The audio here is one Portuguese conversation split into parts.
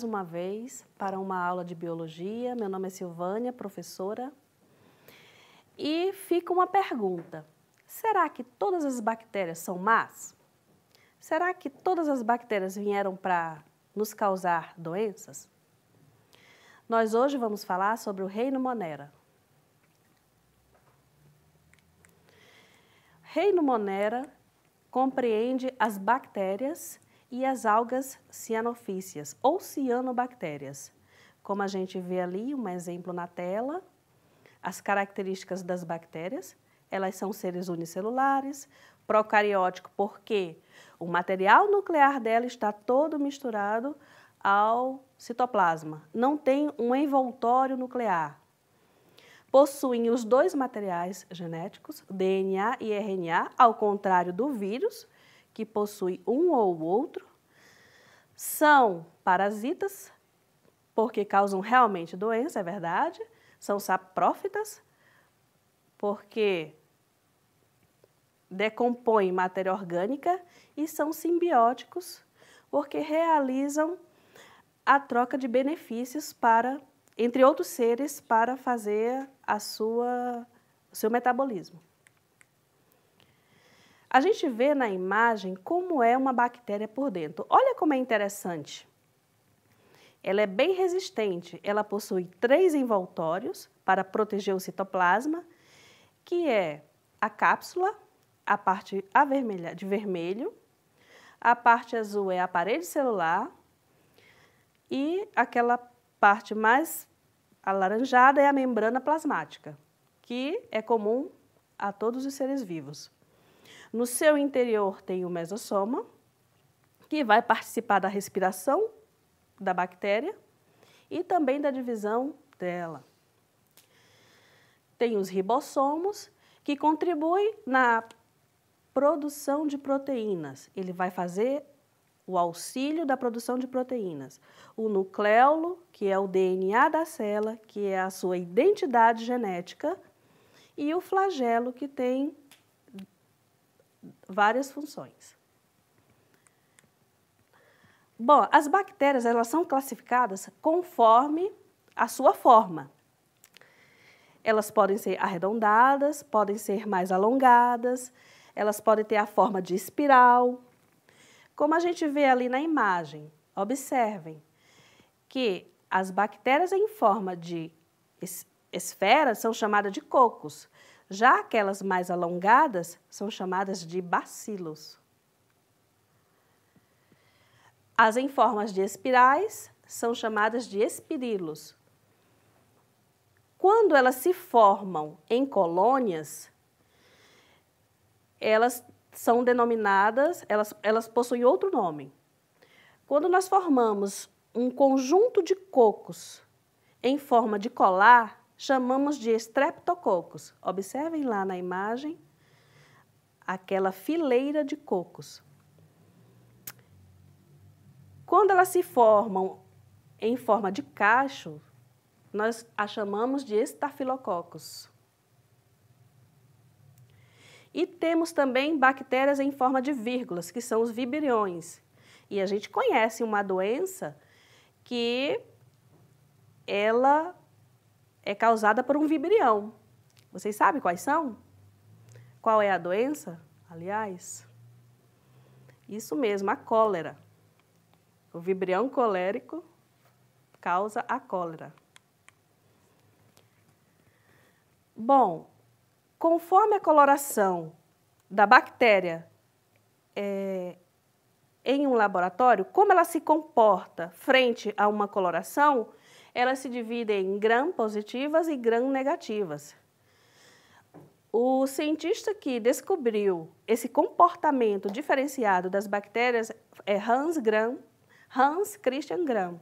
mais uma vez para uma aula de biologia. Meu nome é Silvânia, professora. E fica uma pergunta: será que todas as bactérias são más? Será que todas as bactérias vieram para nos causar doenças? Nós hoje vamos falar sobre o reino Monera. Reino Monera compreende as bactérias e as algas cianofícias ou cianobactérias. Como a gente vê ali, um exemplo na tela, as características das bactérias, elas são seres unicelulares, procariótico porque o material nuclear dela está todo misturado ao citoplasma, não tem um envoltório nuclear. Possuem os dois materiais genéticos, DNA e RNA, ao contrário do vírus, que possui um ou outro, são parasitas, porque causam realmente doença, é verdade. São saprófitas, porque decompõem matéria orgânica. E são simbióticos, porque realizam a troca de benefícios para, entre outros seres, para fazer a sua, o seu metabolismo. A gente vê na imagem como é uma bactéria por dentro. Olha como é interessante. Ela é bem resistente, ela possui três envoltórios para proteger o citoplasma, que é a cápsula, a parte avermelha, de vermelho, a parte azul é a parede celular e aquela parte mais alaranjada é a membrana plasmática, que é comum a todos os seres vivos. No seu interior tem o mesossoma, que vai participar da respiração da bactéria e também da divisão dela. Tem os ribossomos, que contribuem na produção de proteínas. Ele vai fazer o auxílio da produção de proteínas. O nucleolo, que é o DNA da célula, que é a sua identidade genética, e o flagelo, que tem várias funções. Bom, as bactérias elas são classificadas conforme a sua forma. Elas podem ser arredondadas, podem ser mais alongadas, elas podem ter a forma de espiral. Como a gente vê ali na imagem, observem que as bactérias em forma de esfera são chamadas de cocos. Já aquelas mais alongadas são chamadas de bacilos. As em formas de espirais são chamadas de espirilos. Quando elas se formam em colônias, elas são denominadas, elas, elas possuem outro nome. Quando nós formamos um conjunto de cocos em forma de colar, chamamos de estreptococos. Observem lá na imagem aquela fileira de cocos. Quando elas se formam em forma de cacho, nós a chamamos de estafilococos. E temos também bactérias em forma de vírgulas, que são os vibriões. E a gente conhece uma doença que ela é causada por um vibrião. Vocês sabem quais são? Qual é a doença? Aliás, isso mesmo, a cólera. O vibrião colérico causa a cólera. Bom, conforme a coloração da bactéria é, em um laboratório, como ela se comporta frente a uma coloração, elas se dividem em gram-positivas e gram-negativas. O cientista que descobriu esse comportamento diferenciado das bactérias é Hans Gram, Hans Christian Gram.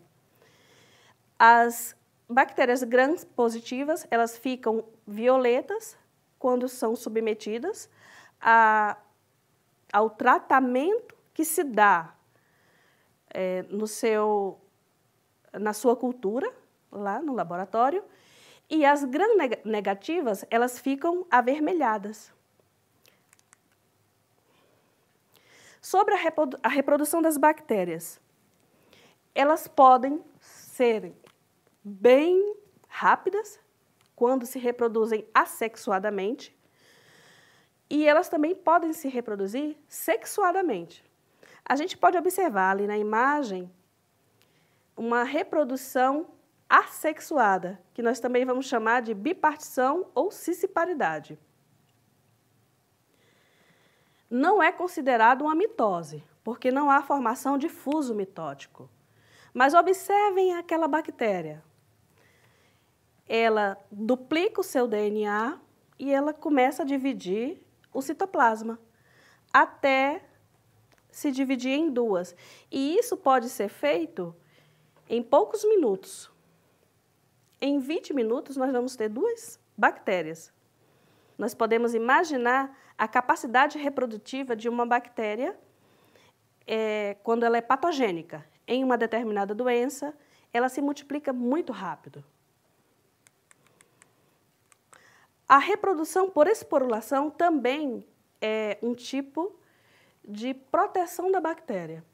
As bactérias gram-positivas, elas ficam violetas quando são submetidas a, ao tratamento que se dá é, no seu na sua cultura, lá no laboratório, e as gram-negativas, elas ficam avermelhadas. Sobre a, reprodu a reprodução das bactérias, elas podem ser bem rápidas quando se reproduzem assexuadamente, e elas também podem se reproduzir sexuadamente. A gente pode observar ali na imagem uma reprodução assexuada, que nós também vamos chamar de bipartição ou ciciparidade. Não é considerado uma mitose, porque não há formação de fuso mitótico. Mas observem aquela bactéria. Ela duplica o seu DNA e ela começa a dividir o citoplasma até se dividir em duas. E isso pode ser feito em poucos minutos. Em 20 minutos, nós vamos ter duas bactérias. Nós podemos imaginar a capacidade reprodutiva de uma bactéria é, quando ela é patogênica. Em uma determinada doença, ela se multiplica muito rápido. A reprodução por esporulação também é um tipo de proteção da bactéria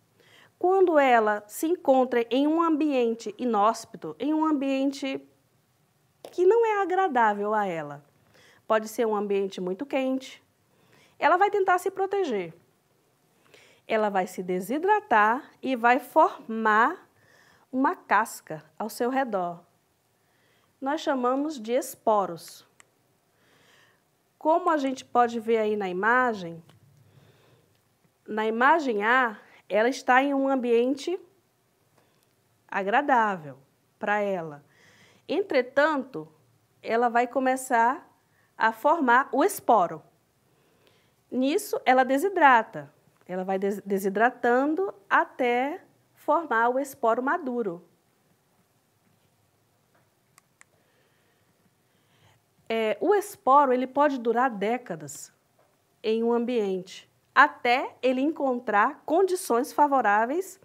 quando ela se encontra em um ambiente inóspito, em um ambiente que não é agradável a ela, pode ser um ambiente muito quente, ela vai tentar se proteger. Ela vai se desidratar e vai formar uma casca ao seu redor. Nós chamamos de esporos. Como a gente pode ver aí na imagem, na imagem A, ela está em um ambiente agradável para ela. Entretanto, ela vai começar a formar o esporo. Nisso, ela desidrata. Ela vai desidratando até formar o esporo maduro. É, o esporo ele pode durar décadas em um ambiente até ele encontrar condições favoráveis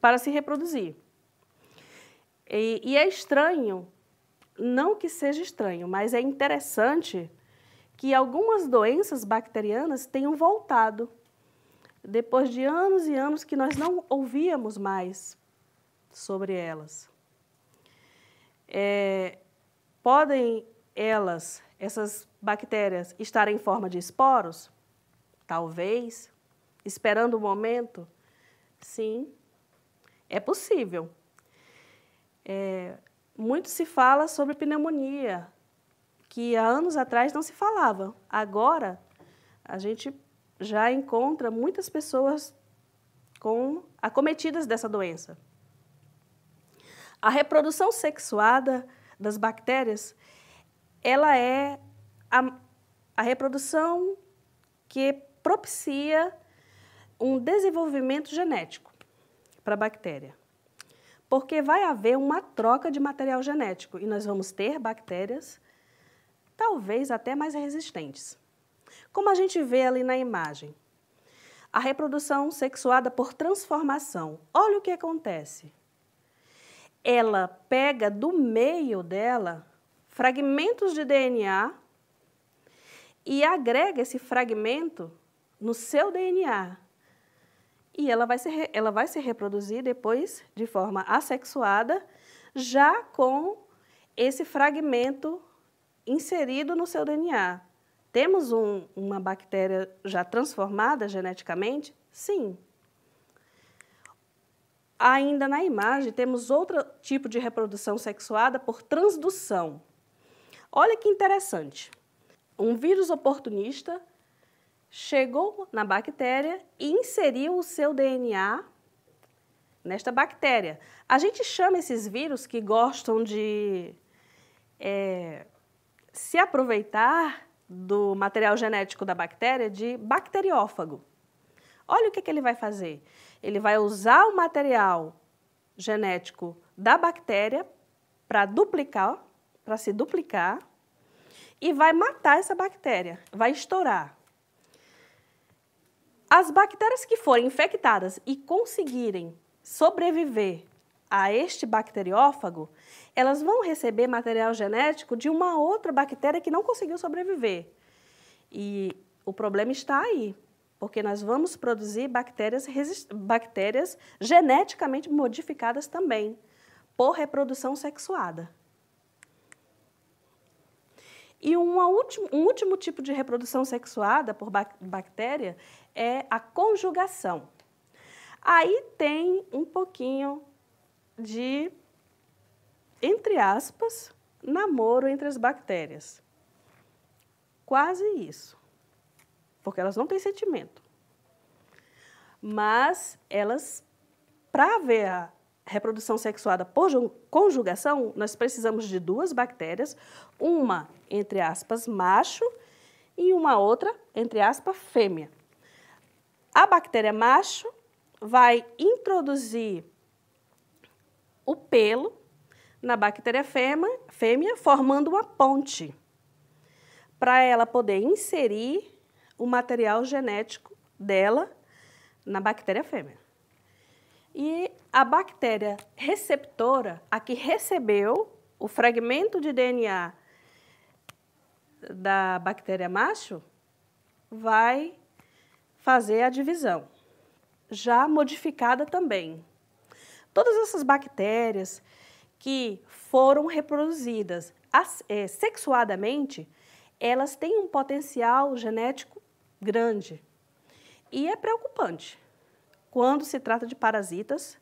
para se reproduzir. E, e, é estranho, não que seja estranho, mas é interessante que algumas doenças bacterianas tenham voltado depois de anos e anos que nós não ouvíamos mais sobre elas. É, podem elas, essas bactérias, estar em forma de esporos? Talvez, esperando o momento? Sim, é possível. É, muito se fala sobre pneumonia, que há anos atrás não se falava. Agora, a gente já encontra muitas pessoas com acometidas dessa doença. A reprodução sexuada das bactérias, ela é a, a reprodução que propicia um desenvolvimento genético para a bactéria. Porque vai haver uma troca de material genético e nós vamos ter bactérias talvez até mais resistentes. Como a gente vê ali na imagem, a reprodução sexuada por transformação. Olha o que acontece. Ela pega do meio dela fragmentos de DNA e agrega esse fragmento no seu DNA. E ela vai, se ela vai se reproduzir depois de forma assexuada, já com esse fragmento inserido no seu DNA. Temos um, uma bactéria já transformada geneticamente? Sim. Ainda na imagem, temos outro tipo de reprodução sexuada por transdução. Olha que interessante. Um vírus oportunista chegou na bactéria e inseriu o seu DNA nesta bactéria. A gente chama esses vírus que gostam de é, se aproveitar do material genético da bactéria de bacteriófago. Olha o que, que ele vai fazer. Ele vai usar o material genético da bactéria para duplicar, para se duplicar, e vai matar essa bactéria, vai estourar. As bactérias que forem infectadas e conseguirem sobreviver a este bacteriófago, elas vão receber material genético de uma outra bactéria que não conseguiu sobreviver. E o problema está aí, porque nós vamos produzir bactérias, bactérias geneticamente modificadas também, por reprodução sexuada. E um último tipo de reprodução sexuada por bactéria é a conjugação. Aí tem um pouquinho de, entre aspas, namoro entre as bactérias. Quase isso, porque elas não têm sentimento. Mas elas, para haver a reprodução sexuada por conjugação, nós precisamos de duas bactérias, uma, entre aspas, macho, e uma outra, entre aspas, fêmea. A bactéria macho vai introduzir o pelo na bactéria fêmea, fêmea formando uma ponte para ela poder inserir o material genético dela na bactéria fêmea. E a bactéria receptora, a que recebeu o fragmento de DNA da bactéria macho, vai fazer a divisão, já modificada também. Todas essas bactérias que foram reproduzidas eh, sexuadamente, elas têm um potencial genético grande. E é preocupante quando se trata de parasitas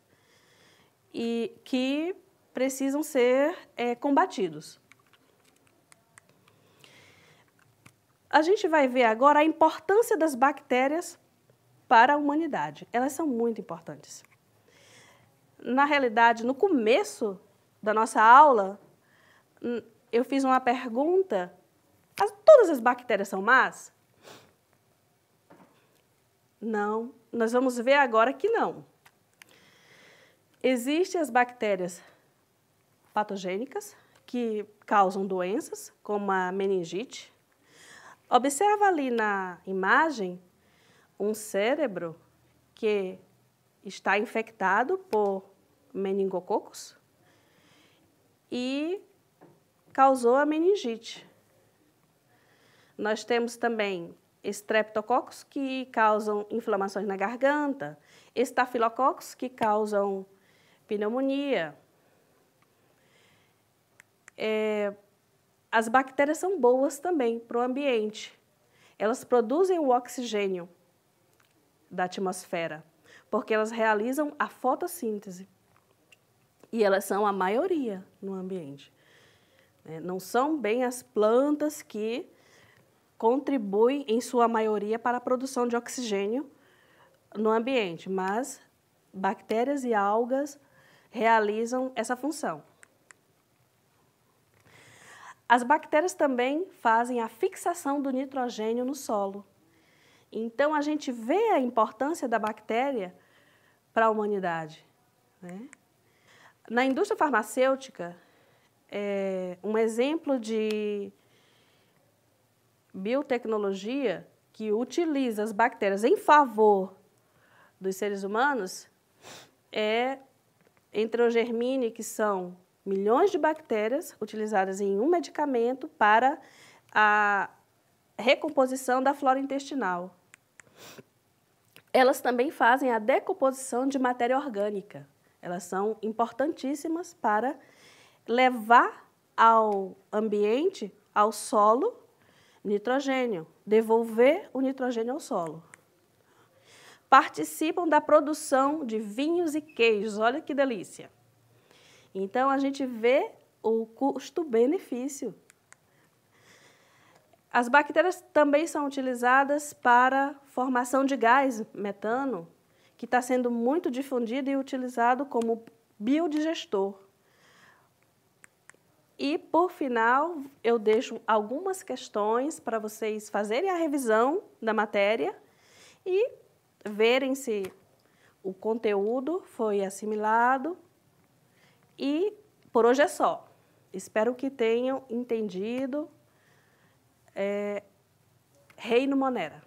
e que precisam ser é, combatidos. A gente vai ver agora a importância das bactérias para a humanidade. Elas são muito importantes. Na realidade, no começo da nossa aula, hum, eu fiz uma pergunta: as, todas as bactérias são más? Não, nós vamos ver agora que não. Existem as bactérias patogênicas que causam doenças, como a meningite, Observa ali na imagem um cérebro que está infectado por meningococos e causou a meningite. Nós temos também estreptococos que causam inflamações na garganta, estafilococos que causam pneumonia. É, as bactérias são boas também para o ambiente. Elas produzem o oxigênio da atmosfera, porque elas realizam a fotossíntese. E elas são a maioria no ambiente. Né? Não são bem as plantas que contribuem, em sua maioria, para a produção de oxigênio no ambiente, mas bactérias e algas realizam essa função. As bactérias também fazem a fixação do nitrogênio no solo. Então a gente vê a importância da bactéria para a humanidade. Né? Na indústria farmacêutica, é um exemplo de biotecnologia que utiliza as bactérias em favor dos seres humanos é germine, que são milhões de bactérias utilizadas em um medicamento para a recomposição da flora intestinal. Elas também fazem a decomposição de matéria orgânica. Elas são importantíssimas para levar ao ambiente, ao solo, nitrogênio, devolver o nitrogênio ao solo. Participam da produção de vinhos e queijos, olha que delícia. Então, a gente vê o custo-benefício. As bactérias também são utilizadas para formação de gás metano, que está sendo muito difundido e utilizado como biodigestor. E, por final, eu deixo algumas questões para vocês fazerem a revisão da matéria e verem se o conteúdo foi assimilado e por hoje é só. Espero que tenham entendido. É, Reino Monera.